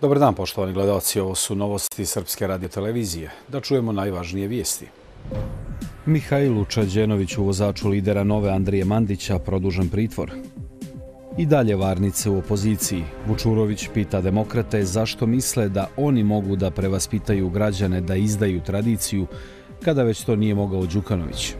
Dobar dan, poštovani gledalci. Ovo su novosti Srpske radiotelevizije. Da čujemo najvažnije vijesti. Mihajlu Čađenović u vozaču lidera Nove Andrije Mandića produžen pritvor. I dalje varnice u opoziciji. Vučurović pita demokrate zašto misle da oni mogu da prevaspitaju građane da izdaju tradiciju kada već to nije mogao Đukanović.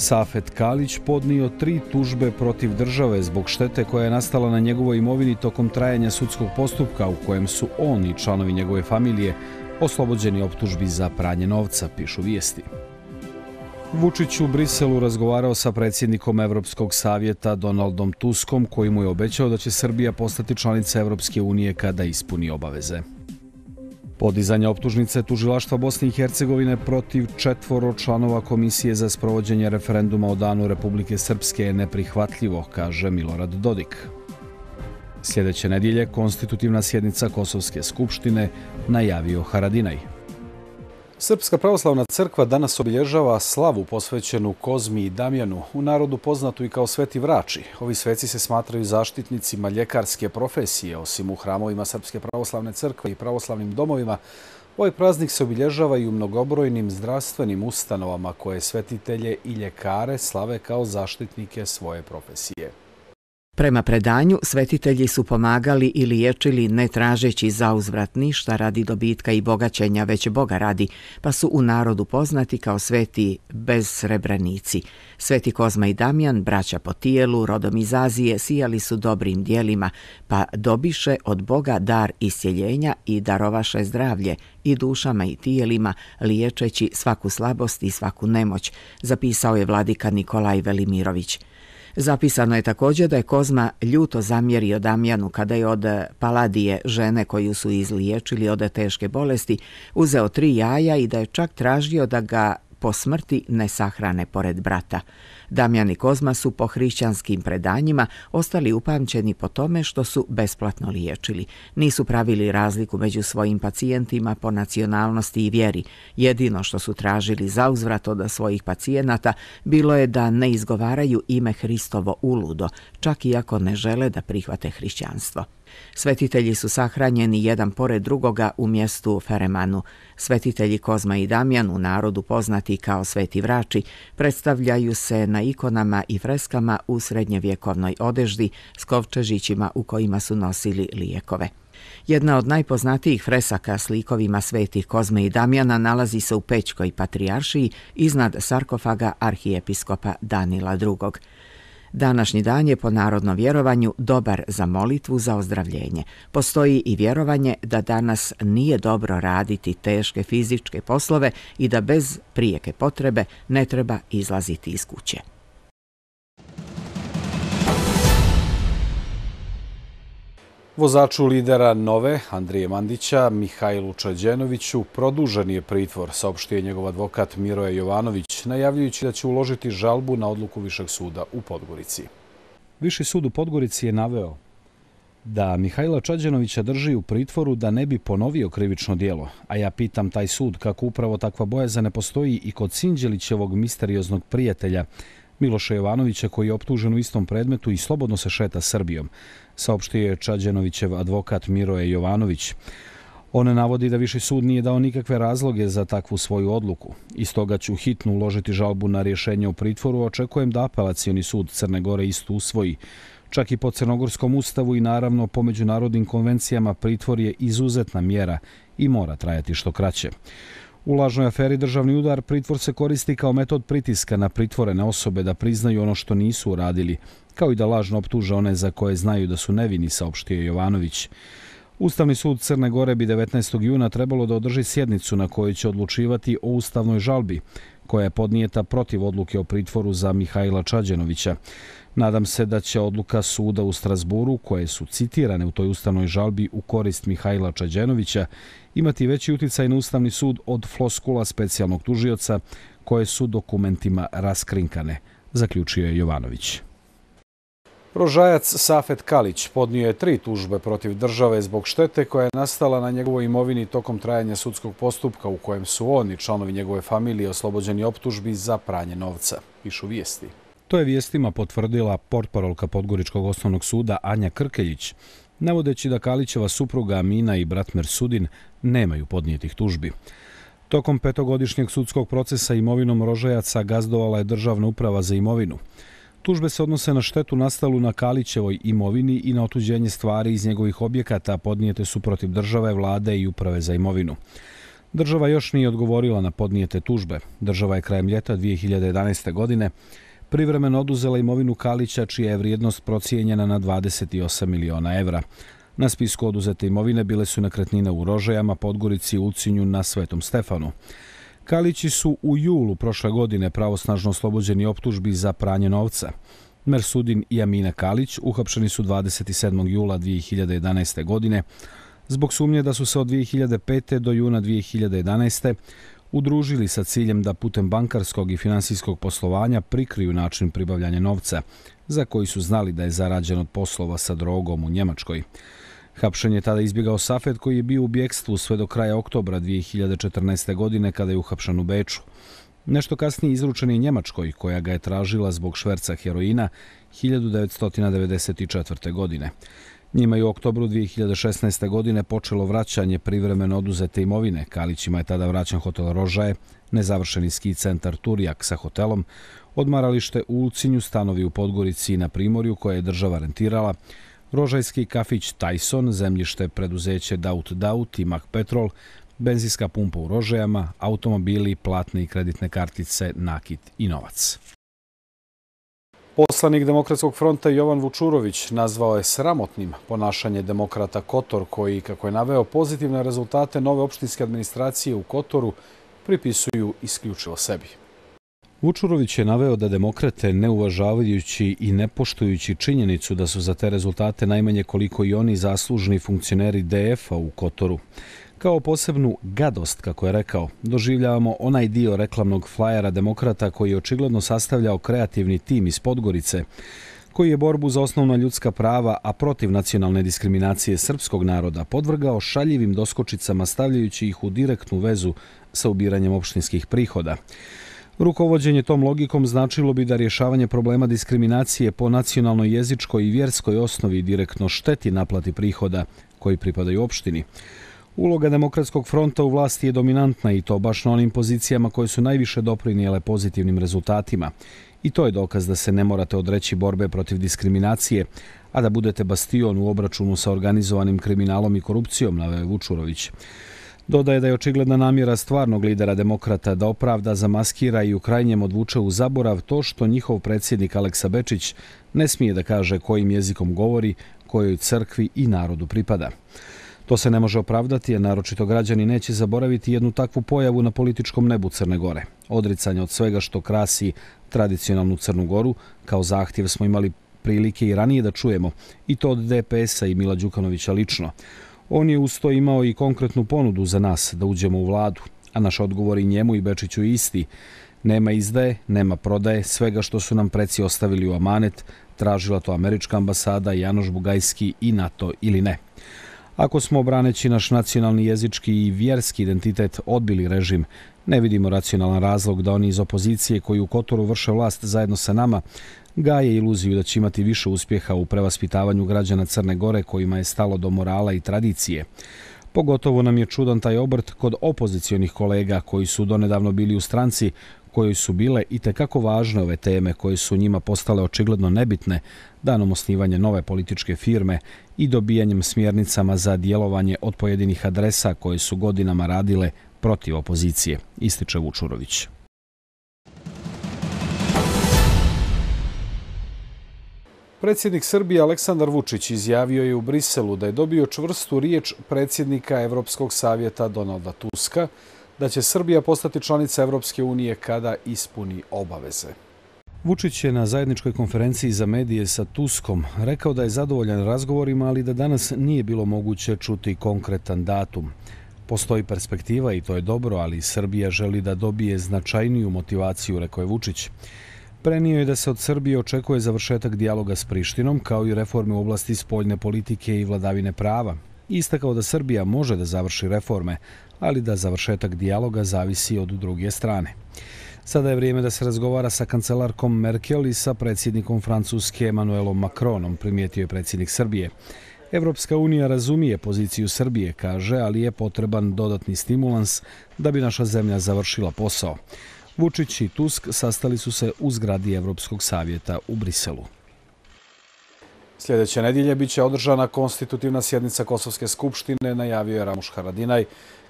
Safet Kalić podnio tri tužbe protiv države zbog štete koja je nastala na njegovoj imovini tokom trajanja sudskog postupka u kojem su on i članovi njegove familije oslobođeni optužbi za pranje novca, pišu vijesti. Vučić u Briselu razgovarao sa predsjednikom Evropskog savjeta Donaldom Tuskom, koji mu je obećao da će Srbija postati članica Evropske unije kada ispuni obaveze. Podizanje optužnice tužilaštva Bosne i Hercegovine protiv četvoro članova Komisije za sprovođenje referenduma o danu Republike Srpske je neprihvatljivo, kaže Milorad Dodik. Sljedeće nedjelje konstitutivna sjednica Kosovske skupštine najavio Haradinaj. Srpska pravoslavna crkva danas obilježava slavu posvećenu Kozmi i Damjanu, u narodu poznatu i kao sveti vrači. Ovi sveci se smatraju zaštitnicima ljekarske profesije. Osim u hramovima Srpske pravoslavne crkve i pravoslavnim domovima, ovaj praznik se obilježava i u mnogobrojnim zdravstvenim ustanovama koje svetitelje i ljekare slave kao zaštitnike svoje profesije. Prema predanju, svetitelji su pomagali i liječili ne tražeći zauzvrat ništa radi dobitka i bogaćenja, već Boga radi, pa su u narodu poznati kao sveti bez bezsrebrenici. Sveti Kozma i Damjan, braća po tijelu, rodom iz Azije, sijali su dobrim dijelima, pa dobiše od Boga dar isjeljenja i darovaše zdravlje i dušama i tijelima, liječeći svaku slabost i svaku nemoć, zapisao je vladika Nikolaj Velimirović. Zapisano je također da je Kozma ljuto zamjerio Damjanu kada je od paladije žene koju su izliječili od teške bolesti uzeo tri jaja i da je čak tražio da ga po smrti ne sahrane pored brata. Damjan i Kozma su po hrišćanskim predanjima ostali upamćeni po tome što su besplatno liječili. Nisu pravili razliku među svojim pacijentima po nacionalnosti i vjeri. Jedino što su tražili za uzvrat od svojih pacijenata bilo je da ne izgovaraju ime Hristovo uludo, čak i ako ne žele da prihvate hrišćanstvo. Svetitelji su sahranjeni jedan pored drugoga u mjestu Feremanu. Svetitelji Kozma i Damjan, u narodu poznati kao Sveti Vrači, predstavljaju se na ikonama i freskama u srednjevjekovnoj odeždi s kovčežićima u kojima su nosili lijekove. Jedna od najpoznatijih fresaka s likovima svetih Kozme i Damjana nalazi se u Pećkoj patrijaršiji iznad sarkofaga arhijepiskopa Danila II. Današnji dan je po narodnom vjerovanju dobar za molitvu za ozdravljenje. Postoji i vjerovanje da danas nije dobro raditi teške fizičke poslove i da bez prijeke potrebe ne treba izlaziti iz kuće. Vozaču lidera Nove, Andrije Mandića, Mihajlu Čađenoviću, produžen je pritvor, saopštije njegov advokat Miroja Jovanović, najavljujući da će uložiti žalbu na odluku Višeg suda u Podgorici. Viši sud u Podgorici je naveo da Mihajla Čađenovića drži u pritvoru da ne bi ponovio krivično dijelo. A ja pitam taj sud kako upravo takva bojaza ne postoji i kod Sinđelićevog misterioznog prijatelja, Miloša Jovanovića koji je optužen u istom predmetu i slobodno se šeta Srbijom, saopštio je Čađenovićev advokat Miroje Jovanović. On navodi da Viši sud nije dao nikakve razloge za takvu svoju odluku. Iz toga ću hitno uložiti žalbu na rješenje o pritvoru, očekujem da apelacijoni sud Crne Gore isto usvoji. Čak i po Crnogorskom ustavu i naravno po međunarodnim konvencijama pritvor je izuzetna mjera i mora trajati što kraće. U lažnoj aferi državni udar pritvor se koristi kao metod pritiska na pritvorene osobe da priznaju ono što nisu uradili, kao i da lažno optuže one za koje znaju da su nevini, saopštio Jovanović. Ustavni sud Crne Gore bi 19. juna trebalo da održi sjednicu na kojoj će odlučivati o ustavnoj žalbi, koja je podnijeta protiv odluke o pritvoru za Mihajla Čađenovića. Nadam se da će odluka suda u Strasburu, koje su citirane u toj ustavnoj žalbi u korist Mihajla Čađenovića, imati veći uticaj na Ustavni sud od floskula specijalnog tužioca koje su dokumentima raskrinkane, zaključio je Jovanović. Rožajac Safet Kalić podnio je tri tužbe protiv države zbog štete koja je nastala na njegovoj imovini tokom trajanja sudskog postupka u kojem su on i članovi njegove familije oslobođeni optužbi za pranje novca. Pišu vijesti. To je vijestima potvrdila portparolka Podgoričkog osnovnog suda Anja Krkeljić, navodeći da Kalićeva supruga Amina i brat Mersudin nemaju podnijetih tužbi. Tokom petogodišnjeg sudskog procesa imovinom Rožajaca gazdovala je državna uprava za imovinu. Tužbe se odnose na štetu nastalu na Kalićevoj imovini i na otuđenje stvari iz njegovih objekata podnijete su protiv države, vlade i uprave za imovinu. Država još nije odgovorila na podnijete tužbe. Država je krajem ljeta 2011. godine privremeno oduzela imovinu Kalića, čija je vrijednost procijenjena na 28 miliona evra. Na spisku oduzete imovine bile su nakretnine u Rožajama, Podgorici, Ulcinju, na Svetom Stefanu. Kalići su u julu prošle godine pravosnažno oslobođeni optužbi za pranje novca. Mersudin i Amina Kalić uhapšeni su 27. jula 2011. godine zbog sumnje da su se od 2005. do juna 2011. udružili sa ciljem da putem bankarskog i finansijskog poslovanja prikriju način pribavljanja novca za koji su znali da je zarađen od poslova sa drogom u Njemačkoj. Hapšen je tada izbjegao Safet koji je bio u bjekstvu sve do kraja oktobra 2014. godine kada je uhapšen u Beču. Nešto kasnije izručen je Njemačkoj koja ga je tražila zbog šverca heroina 1994. godine. Njima je u oktobru 2016. godine počelo vraćanje privremeno oduzete imovine. Kalićima je tada vraćan hotel Rožaje, nezavršeni ski centar Turijak sa hotelom, odmaralište u Ulcinju, stanovi u Podgorici i na Primorju koje je država rentirala, Rožajski kafić Tyson, zemljište preduzeće Daut Daut i Mac Petrol, benzinska pumpa u Rožajama, automobili, platne i kreditne kartice, nakit i novac. Poslanik Demokratskog fronta Jovan Vučurović nazvao je sramotnim ponašanje demokrata Kotor koji, kako je naveo pozitivne rezultate nove opštinske administracije u Kotoru, pripisuju isključivo sebi. Vučurović je naveo da demokrate, ne uvažavajući i ne poštujući činjenicu da su za te rezultate najmanje koliko i oni zaslužni funkcioneri DF-a u Kotoru, kao posebnu gadost, kako je rekao, doživljavamo onaj dio reklamnog flajera demokrata koji je očigledno sastavljao kreativni tim iz Podgorice, koji je borbu za osnovna ljudska prava, a protiv nacionalne diskriminacije srpskog naroda, podvrgao šaljivim doskočicama stavljajući ih u direktnu vezu sa ubiranjem opštinskih prihoda. Rukovodđenje tom logikom značilo bi da rješavanje problema diskriminacije po nacionalnoj, jezičkoj i vjerskoj osnovi direktno šteti naplati prihoda koji pripadaju opštini. Uloga Demokratskog fronta u vlasti je dominantna i to baš na onim pozicijama koje su najviše doprinijele pozitivnim rezultatima. I to je dokaz da se ne morate odreći borbe protiv diskriminacije, a da budete bastion u obračunu sa organizovanim kriminalom i korupcijom, naveo Vučurović. Dodaje da je očigledna namjera stvarnog lidera demokrata da opravda, zamaskira i u krajnjem odvuče u zaborav to što njihov predsjednik Aleksa Bečić ne smije da kaže kojim jezikom govori, kojoj crkvi i narodu pripada. To se ne može opravdati, jer naročito građani neće zaboraviti jednu takvu pojavu na političkom nebu Crne Gore. Odricanje od svega što krasi tradicionalnu Crnu Goru, kao zahtjev smo imali prilike i ranije da čujemo, i to od DPS-a i Mila Đukanovića lično. On je usto imao i konkretnu ponudu za nas da uđemo u vladu, a naš odgovor i njemu i Bečiću isti. Nema izdaje, nema prodaje, svega što su nam preci ostavili u amanet, tražila to američka ambasada, Janoš Bugajski i NATO ili ne. Ako smo obraneći naš nacionalni jezički i vjerski identitet odbili režim, ne vidimo racionalan razlog da oni iz opozicije koji u Kotoru vrše vlast zajedno sa nama gaje iluziju da će imati više uspjeha u prevaspitavanju građana Crne Gore kojima je stalo do morala i tradicije. Pogotovo nam je čudan taj obrt kod opozicionih kolega koji su donedavno bili u stranci kojoj su bile i tekako važne ove teme koje su njima postale očigledno nebitne danom osnivanja nove političke firme i dobijanjem smjernicama za djelovanje od pojedinih adresa koje su godinama radile protiv opozicije, ističe Vučurović. Predsjednik Srbije Aleksandar Vučić izjavio je u Briselu da je dobio čvrstu riječ predsjednika Evropskog savjeta Donalda Tuska da će Srbija postati članica Evropske unije kada ispuni obaveze. Vučić je na zajedničkoj konferenciji za medije sa Tuskom rekao da je zadovoljan razgovorima, ali da danas nije bilo moguće čuti konkretan datum. Postoji perspektiva i to je dobro, ali Srbija želi da dobije značajniju motivaciju, rekao je Vučić. Vučić Prenio je da se od Srbije očekuje završetak dijaloga s Prištinom, kao i reforme u oblasti spoljne politike i vladavine prava. Istakao da Srbija može da završi reforme, ali da završetak dijaloga zavisi od druge strane. Sada je vrijeme da se razgovara sa kancelarkom Merkel i sa predsjednikom Francuske Emanuelom Macronom, primijetio je predsjednik Srbije. Evropska unija razumije poziciju Srbije, kaže, ali je potreban dodatni stimulans da bi naša zemlja završila posao. Vučić i Tusk sastali su se u zgradi Evropskog savjeta u Briselu. Sljedeće nedjelje biće održana konstitutivna sjednica Kosovske skupštine, najavio je Ramuš Haradinaj,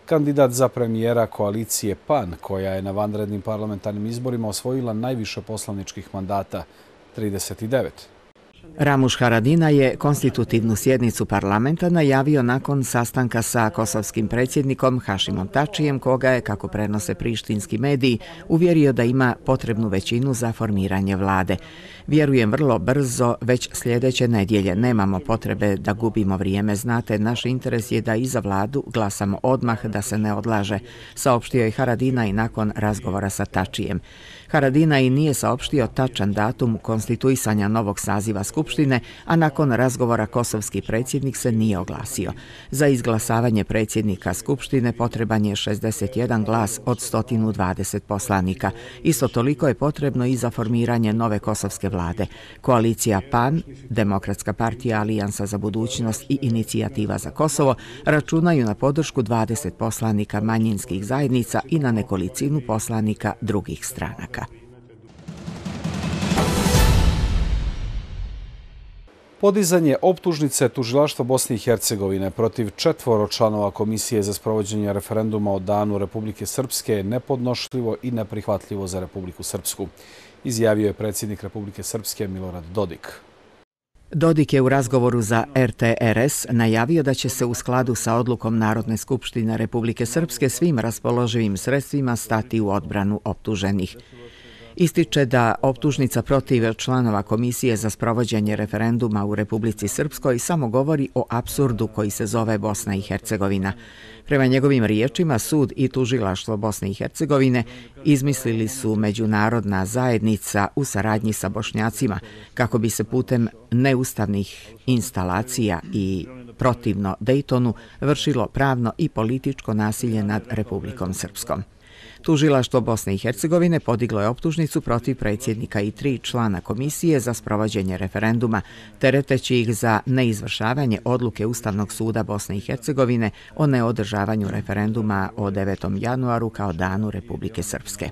kandidat za premijera koalicije PAN, koja je na vanrednim parlamentarnim izborima osvojila najviše poslaničkih mandata, 39. Ramuš Haradina je konstitutivnu sjednicu parlamenta najavio nakon sastanka sa kosovskim predsjednikom Hašimom Tačijem, koga je, kako prenose prištinski mediji, uvjerio da ima potrebnu većinu za formiranje vlade. Vjerujem vrlo brzo, već sljedeće nedjelje nemamo potrebe da gubimo vrijeme. Znate, naš interes je da i za vladu glasamo odmah da se ne odlaže, saopštio je Haradina i nakon razgovora sa Tačijem. Haradina i nije saopštio tačan datum konstituisanja novog saziva Skupštine, Skupštine, a nakon razgovora kosovski predsjednik se nije oglasio. Za izglasavanje predsjednika Skupštine potreban je 61 glas od 120 poslanika. Isto toliko je potrebno i za formiranje nove kosovske vlade. Koalicija PAN, Demokratska partija Alijansa za budućnost i inicijativa za Kosovo računaju na podršku 20 poslanika manjinskih zajednica i na nekolicinu poslanika drugih stranaka. Podizanje optužnice Tužilaštva Bosne i Hercegovine protiv četvoro članova Komisije za sprovođenje referenduma o danu Republike Srpske je nepodnošljivo i neprihvatljivo za Republiku Srpsku, izjavio je predsjednik Republike Srpske Milorad Dodik. Dodik je u razgovoru za RTRS najavio da će se u skladu sa odlukom Narodne skupštine Republike Srpske svim raspoloživim sredstvima stati u odbranu optuženih ističe da optužnica protiv članova Komisije za sprovođenje referenduma u Republici Srpskoj samo govori o absurdu koji se zove Bosna i Hercegovina. Prema njegovim riječima, sud i tužilaštvo Bosne i Hercegovine izmislili su međunarodna zajednica u saradnji sa bošnjacima kako bi se putem neustavnih instalacija i protivno Dejtonu vršilo pravno i političko nasilje nad Republikom Srpskom. Tužilaštvo Bosne i Hercegovine podiglo je optužnicu protiv predsjednika i tri člana komisije za sprovađenje referenduma, tereteći ih za neizvršavanje odluke Ustavnog suda Bosne i Hercegovine o neodržavanju referenduma o 9. januaru kao danu Republike Srpske.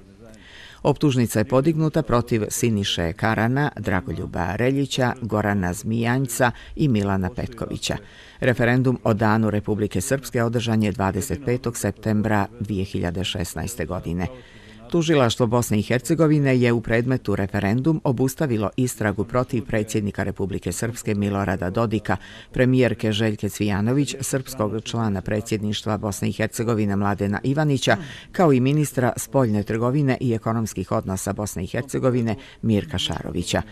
Optužnica je podignuta protiv Siniše Karana, Dragoljuba Reljića, Gorana Zmijanjca i Milana Petkovića. Referendum o danu Republike Srpske održan je 25. septembra 2016. godine. Tužilaštvo Bosne i Hercegovine je u predmetu referendum obustavilo istragu protiv predsjednika Republike Srpske Milorada Dodika, premijerke Željke Cvijanović, srpskog člana predsjedništva Bosne i Hercegovine Mladena Ivanića, kao i ministra spoljne trgovine i ekonomskih odnosa Bosne i Hercegovine Mirka Šarovića.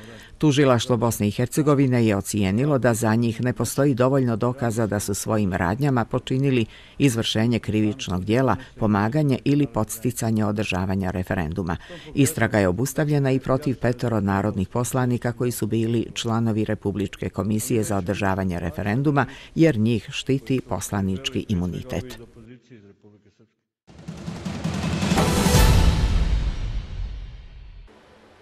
Tužilaštvo Bosne i Hercegovine je ocijenilo da za njih ne postoji dovoljno dokaza da su svojim radnjama počinili izvršenje krivičnog dijela, pomaganje ili podsticanje održavanja referenduma. Istraga je obustavljena i protiv petoro narodnih poslanika koji su bili članovi Republičke komisije za održavanje referenduma jer njih štiti poslanički imunitet.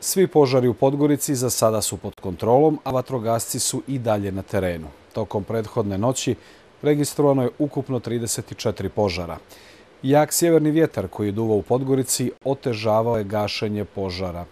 Svi požari u Podgorici za sada su pod kontrolom, a vatrogasci su i dalje na terenu. Tokom prethodne noći registrovano je ukupno 34 požara. Jak sjeverni vjetar koji je duvao u Podgorici otežavao je gašenje požara.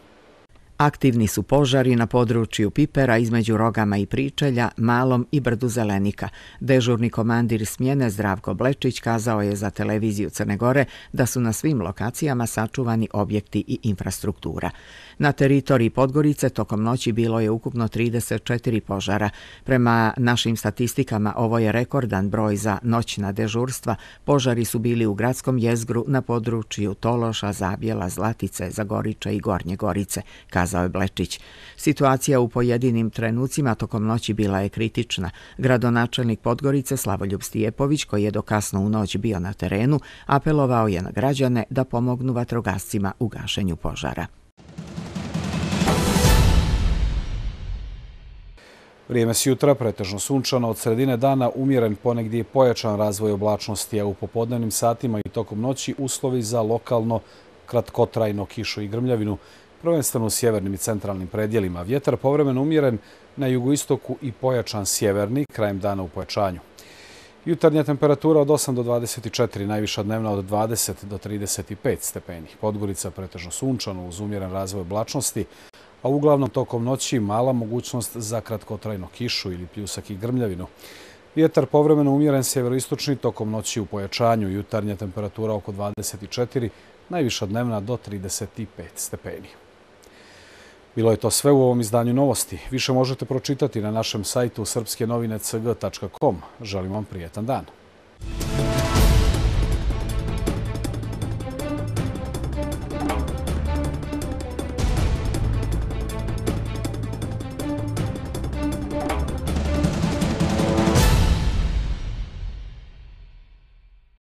Aktivni su požari na području Pipera između Rogama i Pričelja, Malom i Brdu Zelenika. Dežurni komandir smjene Zdravko Blečić kazao je za televiziju Crne Gore da su na svim lokacijama sačuvani objekti i infrastruktura. Na teritoriji Podgorice tokom noći bilo je ukupno 34 požara. Prema našim statistikama ovo je rekordan broj za noćna dežurstva. Požari su bili u gradskom jezgru na području Tološa, Zabjela, Zlatice, Zagorića i Gornje Gorice, kazao kazao je Blečić. Situacija u pojedinim trenucima tokom noći bila je kritična. Gradonačelnik Podgorice Slavoljub Stijepović, koji je do kasno u noć bio na terenu, apelovao je na građane da pomognu vatrogascima u gašenju požara. Vrijeme s jutra, pretežno sunčano, od sredine dana umjeren ponegdje je pojačan razvoj oblačnosti, a u popodnevnim satima i tokom noći uslovi za lokalno kratkotrajno kišu i grmljavinu prvenstveno u sjevernim i centralnim predjelima. Vjetar povremeno umjeren na jugoistoku i pojačan sjeverni, krajem dana u pojačanju. Jutarnja temperatura od 8 do 24, najviša dnevna od 20 do 35 stepenih. Podgorica pretežno sunčano uz umjeren razvoj oblačnosti, a uglavnom tokom noći mala mogućnost za kratkotrajno kišu ili pljusak i grmljavinu. Vjetar povremeno umjeren sjeveroistočni tokom noći u pojačanju. Jutarnja temperatura oko 24, najviša dnevna do 35 stepenih. Bilo je to sve u ovom izdanju novosti. Više možete pročitati na našem sajtu srpskenovine.cg.com. Želim vam prijetan dan. Muzika